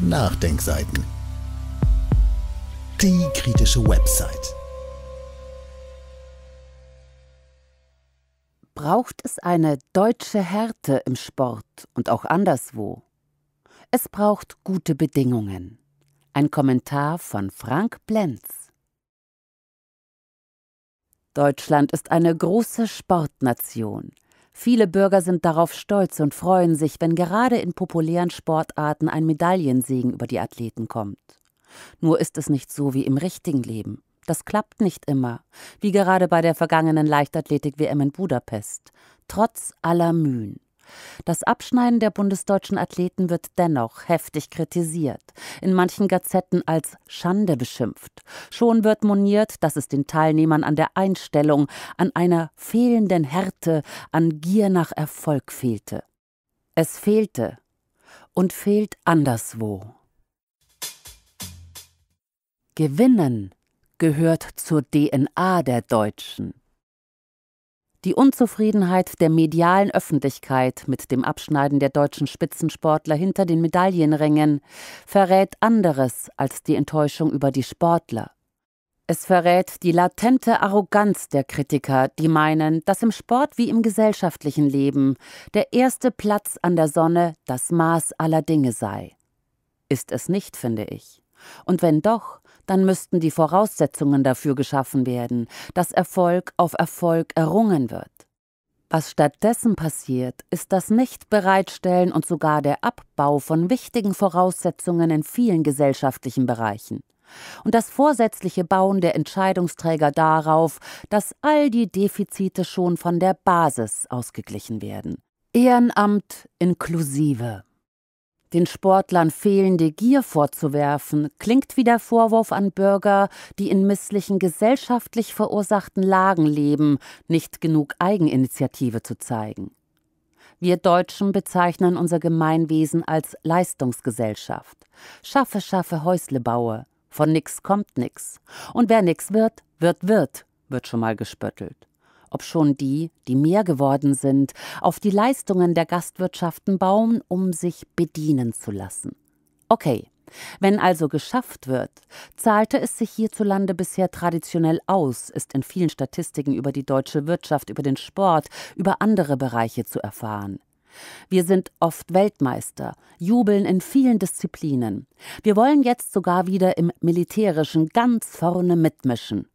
Nachdenkseiten. Die kritische Website. Braucht es eine deutsche Härte im Sport und auch anderswo? Es braucht gute Bedingungen. Ein Kommentar von Frank Blenz. Deutschland ist eine große Sportnation. Viele Bürger sind darauf stolz und freuen sich, wenn gerade in populären Sportarten ein Medaillensegen über die Athleten kommt. Nur ist es nicht so wie im richtigen Leben. Das klappt nicht immer, wie gerade bei der vergangenen Leichtathletik-WM in Budapest, trotz aller Mühen. Das Abschneiden der bundesdeutschen Athleten wird dennoch heftig kritisiert, in manchen Gazetten als Schande beschimpft. Schon wird moniert, dass es den Teilnehmern an der Einstellung, an einer fehlenden Härte, an Gier nach Erfolg fehlte. Es fehlte und fehlt anderswo. Gewinnen gehört zur DNA der Deutschen. Die Unzufriedenheit der medialen Öffentlichkeit mit dem Abschneiden der deutschen Spitzensportler hinter den Medaillenrängen verrät anderes als die Enttäuschung über die Sportler. Es verrät die latente Arroganz der Kritiker, die meinen, dass im Sport wie im gesellschaftlichen Leben der erste Platz an der Sonne das Maß aller Dinge sei. Ist es nicht, finde ich. Und wenn doch, dann müssten die Voraussetzungen dafür geschaffen werden, dass Erfolg auf Erfolg errungen wird. Was stattdessen passiert, ist das Nichtbereitstellen und sogar der Abbau von wichtigen Voraussetzungen in vielen gesellschaftlichen Bereichen. Und das vorsätzliche Bauen der Entscheidungsträger darauf, dass all die Defizite schon von der Basis ausgeglichen werden. Ehrenamt inklusive. Den Sportlern fehlende Gier vorzuwerfen, klingt wie der Vorwurf an Bürger, die in misslichen gesellschaftlich verursachten Lagen leben, nicht genug Eigeninitiative zu zeigen. Wir Deutschen bezeichnen unser Gemeinwesen als Leistungsgesellschaft. Schaffe, schaffe, Häusle baue. Von nix kommt nix. Und wer nix wird, wird, wird, wird schon mal gespöttelt ob schon die, die mehr geworden sind, auf die Leistungen der Gastwirtschaften bauen, um sich bedienen zu lassen. Okay, wenn also geschafft wird, zahlte es sich hierzulande bisher traditionell aus, ist in vielen Statistiken über die deutsche Wirtschaft, über den Sport, über andere Bereiche zu erfahren. Wir sind oft Weltmeister, jubeln in vielen Disziplinen. Wir wollen jetzt sogar wieder im Militärischen ganz vorne mitmischen.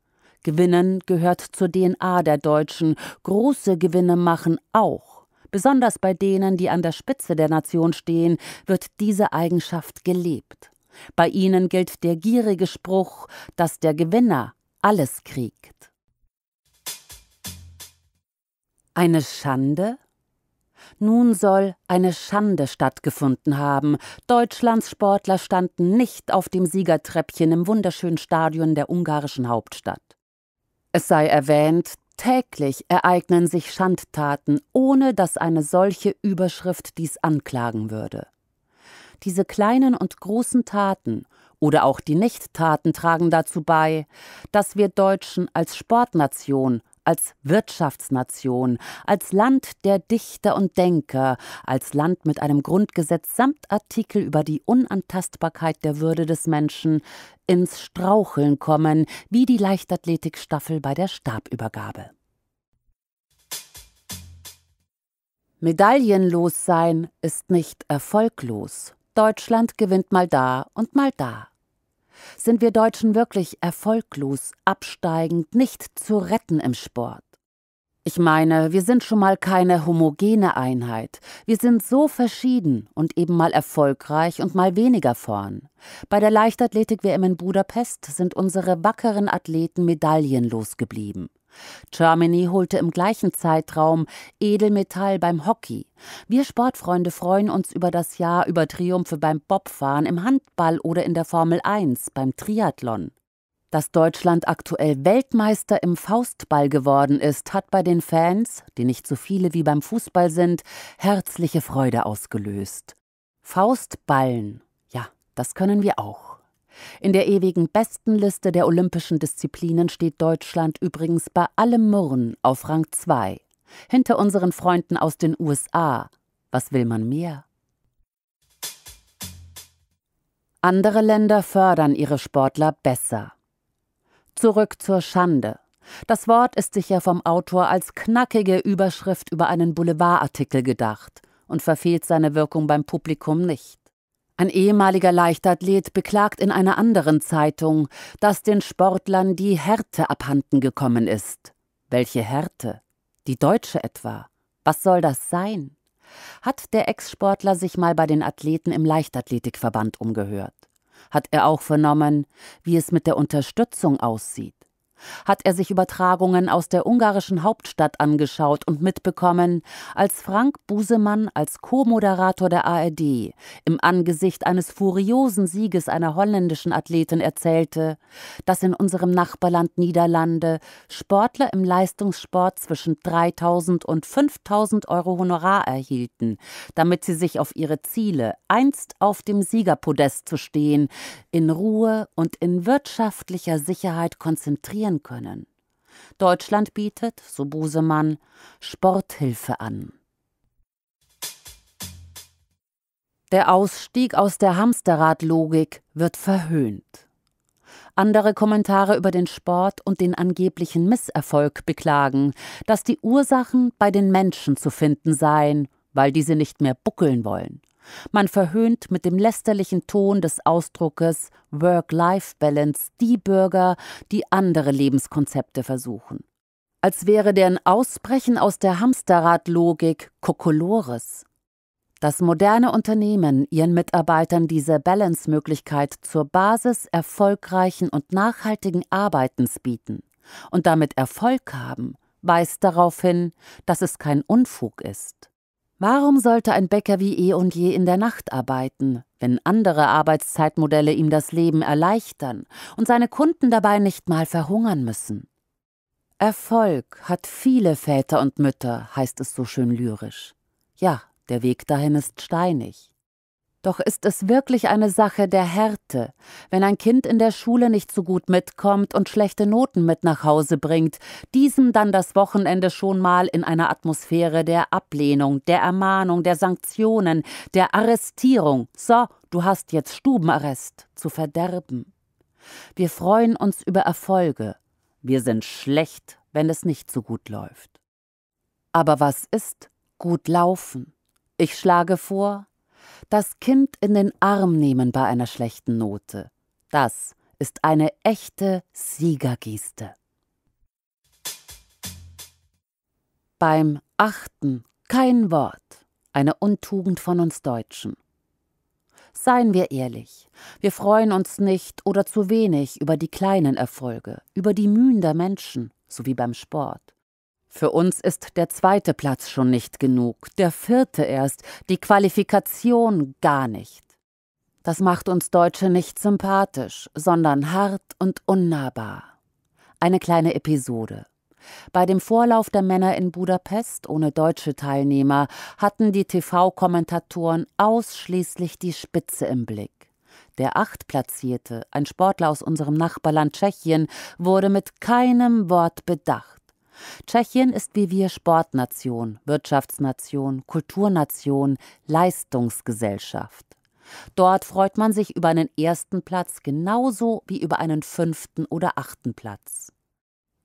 Gewinnen gehört zur DNA der Deutschen. Große Gewinne machen auch. Besonders bei denen, die an der Spitze der Nation stehen, wird diese Eigenschaft gelebt. Bei ihnen gilt der gierige Spruch, dass der Gewinner alles kriegt. Eine Schande? Nun soll eine Schande stattgefunden haben. Deutschlands Sportler standen nicht auf dem Siegertreppchen im wunderschönen Stadion der ungarischen Hauptstadt. Es sei erwähnt, täglich ereignen sich Schandtaten, ohne dass eine solche Überschrift dies anklagen würde. Diese kleinen und großen Taten oder auch die Nichttaten tragen dazu bei, dass wir Deutschen als Sportnation als Wirtschaftsnation, als Land der Dichter und Denker, als Land mit einem Grundgesetz samt Artikel über die Unantastbarkeit der Würde des Menschen ins Straucheln kommen, wie die Leichtathletikstaffel bei der Stabübergabe. Medaillenlos sein ist nicht erfolglos. Deutschland gewinnt mal da und mal da. Sind wir Deutschen wirklich erfolglos, absteigend, nicht zu retten im Sport? Ich meine, wir sind schon mal keine homogene Einheit. Wir sind so verschieden und eben mal erfolgreich und mal weniger vorn. Bei der Leichtathletik WM in Budapest sind unsere wackeren Athleten medaillenlos geblieben. Germany holte im gleichen Zeitraum Edelmetall beim Hockey. Wir Sportfreunde freuen uns über das Jahr über Triumphe beim Bobfahren, im Handball oder in der Formel 1, beim Triathlon. Dass Deutschland aktuell Weltmeister im Faustball geworden ist, hat bei den Fans, die nicht so viele wie beim Fußball sind, herzliche Freude ausgelöst. Faustballen, ja, das können wir auch. In der ewigen Bestenliste der olympischen Disziplinen steht Deutschland übrigens bei allem Murren auf Rang 2, hinter unseren Freunden aus den USA. Was will man mehr? Andere Länder fördern ihre Sportler besser. Zurück zur Schande. Das Wort ist sicher vom Autor als knackige Überschrift über einen Boulevardartikel gedacht und verfehlt seine Wirkung beim Publikum nicht. Ein ehemaliger Leichtathlet beklagt in einer anderen Zeitung, dass den Sportlern die Härte abhanden gekommen ist. Welche Härte? Die deutsche etwa? Was soll das sein? Hat der Ex-Sportler sich mal bei den Athleten im Leichtathletikverband umgehört? Hat er auch vernommen, wie es mit der Unterstützung aussieht? hat er sich Übertragungen aus der ungarischen Hauptstadt angeschaut und mitbekommen, als Frank Busemann als Co-Moderator der ARD im Angesicht eines furiosen Sieges einer holländischen Athletin erzählte, dass in unserem Nachbarland Niederlande Sportler im Leistungssport zwischen 3000 und 5000 Euro Honorar erhielten, damit sie sich auf ihre Ziele, einst auf dem Siegerpodest zu stehen, in Ruhe und in wirtschaftlicher Sicherheit konzentrieren organisieren können. Deutschland bietet, so Busemann, Sporthilfe an. Der Ausstieg aus der Hamsterradlogik wird verhöhnt. Andere Kommentare über den Sport und den angeblichen Misserfolg beklagen, dass die Ursachen bei den Menschen zu finden seien, weil diese nicht mehr buckeln wollen. Man verhöhnt mit dem lästerlichen Ton des Ausdruckes Work-Life-Balance die Bürger, die andere Lebenskonzepte versuchen. Als wäre deren Ausbrechen aus der Hamsterradlogik Kokolores. Dass moderne Unternehmen ihren Mitarbeitern diese Balance-Möglichkeit zur Basis erfolgreichen und nachhaltigen Arbeitens bieten und damit Erfolg haben, weist darauf hin, dass es kein Unfug ist. Warum sollte ein Bäcker wie eh und je in der Nacht arbeiten, wenn andere Arbeitszeitmodelle ihm das Leben erleichtern und seine Kunden dabei nicht mal verhungern müssen? Erfolg hat viele Väter und Mütter, heißt es so schön lyrisch. Ja, der Weg dahin ist steinig. Doch ist es wirklich eine Sache der Härte, wenn ein Kind in der Schule nicht so gut mitkommt und schlechte Noten mit nach Hause bringt, diesem dann das Wochenende schon mal in einer Atmosphäre der Ablehnung, der Ermahnung, der Sanktionen, der Arrestierung, so, du hast jetzt Stubenarrest, zu verderben. Wir freuen uns über Erfolge. Wir sind schlecht, wenn es nicht so gut läuft. Aber was ist gut laufen? Ich schlage vor, das Kind in den Arm nehmen bei einer schlechten Note. Das ist eine echte Siegergeste. Beim achten kein Wort, eine Untugend von uns Deutschen. Seien wir ehrlich, wir freuen uns nicht oder zu wenig über die kleinen Erfolge, über die Mühen der Menschen, sowie beim Sport. Für uns ist der zweite Platz schon nicht genug, der vierte erst, die Qualifikation gar nicht. Das macht uns Deutsche nicht sympathisch, sondern hart und unnahbar. Eine kleine Episode. Bei dem Vorlauf der Männer in Budapest ohne deutsche Teilnehmer hatten die TV-Kommentatoren ausschließlich die Spitze im Blick. Der Achtplatzierte, ein Sportler aus unserem Nachbarland Tschechien, wurde mit keinem Wort bedacht. Tschechien ist wie wir Sportnation, Wirtschaftsnation, Kulturnation, Leistungsgesellschaft. Dort freut man sich über einen ersten Platz genauso wie über einen fünften oder achten Platz.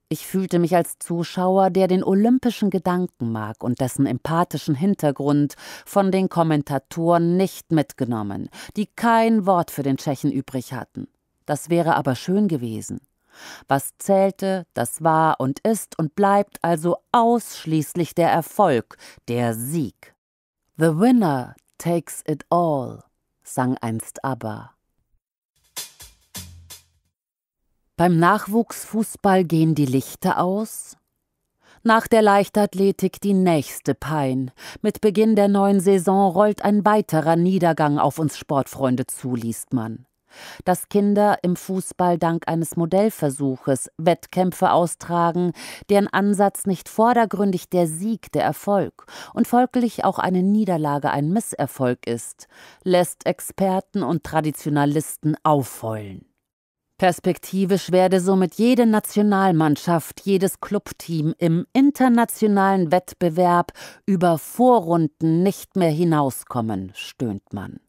Ich fühlte mich als Zuschauer, der den olympischen Gedanken mag und dessen empathischen Hintergrund von den Kommentatoren nicht mitgenommen, die kein Wort für den Tschechen übrig hatten. Das wäre aber schön gewesen. Was zählte, das war und ist und bleibt also ausschließlich der Erfolg, der Sieg. The winner takes it all, sang einst Abba. Beim Nachwuchsfußball gehen die Lichter aus, nach der Leichtathletik die nächste Pein. Mit Beginn der neuen Saison rollt ein weiterer Niedergang auf uns Sportfreunde zu, liest man dass Kinder im Fußball dank eines Modellversuches Wettkämpfe austragen, deren Ansatz nicht vordergründig der Sieg, der Erfolg und folglich auch eine Niederlage ein Misserfolg ist, lässt Experten und Traditionalisten aufheulen. Perspektivisch werde somit jede Nationalmannschaft, jedes Clubteam im internationalen Wettbewerb über Vorrunden nicht mehr hinauskommen, stöhnt man.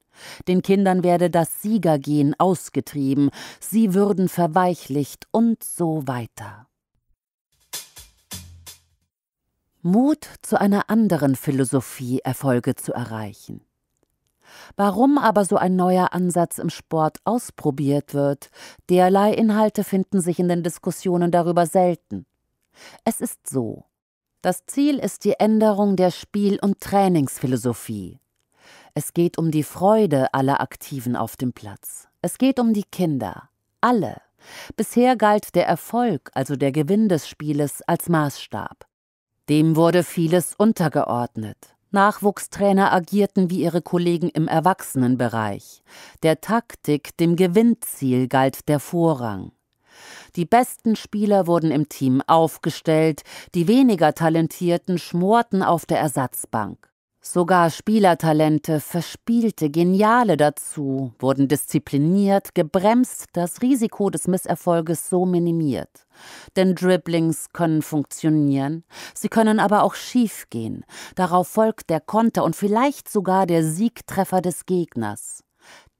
Den Kindern werde das Siegergehen ausgetrieben, sie würden verweichlicht und so weiter. Mut zu einer anderen Philosophie Erfolge zu erreichen. Warum aber so ein neuer Ansatz im Sport ausprobiert wird, derlei Inhalte finden sich in den Diskussionen darüber selten. Es ist so. Das Ziel ist die Änderung der Spiel- und Trainingsphilosophie. Es geht um die Freude aller Aktiven auf dem Platz. Es geht um die Kinder. Alle. Bisher galt der Erfolg, also der Gewinn des Spieles, als Maßstab. Dem wurde vieles untergeordnet. Nachwuchstrainer agierten wie ihre Kollegen im Erwachsenenbereich. Der Taktik, dem Gewinnziel galt der Vorrang. Die besten Spieler wurden im Team aufgestellt, die weniger talentierten schmorten auf der Ersatzbank. Sogar Spielertalente, verspielte, geniale dazu, wurden diszipliniert, gebremst, das Risiko des Misserfolges so minimiert. Denn Dribblings können funktionieren, sie können aber auch schief gehen. Darauf folgt der Konter und vielleicht sogar der Siegtreffer des Gegners.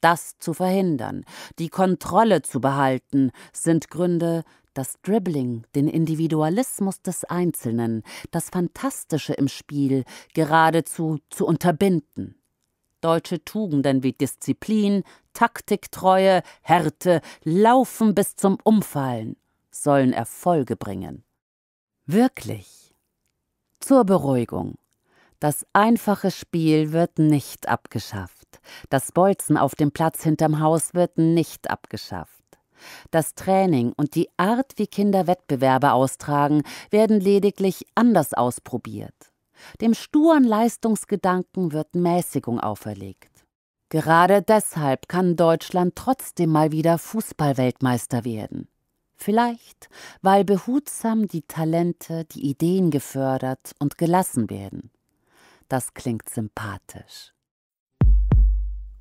Das zu verhindern, die Kontrolle zu behalten, sind Gründe, das Dribbling, den Individualismus des Einzelnen, das Fantastische im Spiel geradezu zu unterbinden. Deutsche Tugenden wie Disziplin, Taktiktreue, Härte, Laufen bis zum Umfallen sollen Erfolge bringen. Wirklich. Zur Beruhigung. Das einfache Spiel wird nicht abgeschafft. Das Bolzen auf dem Platz hinterm Haus wird nicht abgeschafft. Das Training und die Art, wie Kinder Wettbewerbe austragen, werden lediglich anders ausprobiert. Dem sturen Leistungsgedanken wird Mäßigung auferlegt. Gerade deshalb kann Deutschland trotzdem mal wieder Fußballweltmeister werden. Vielleicht, weil behutsam die Talente, die Ideen gefördert und gelassen werden. Das klingt sympathisch.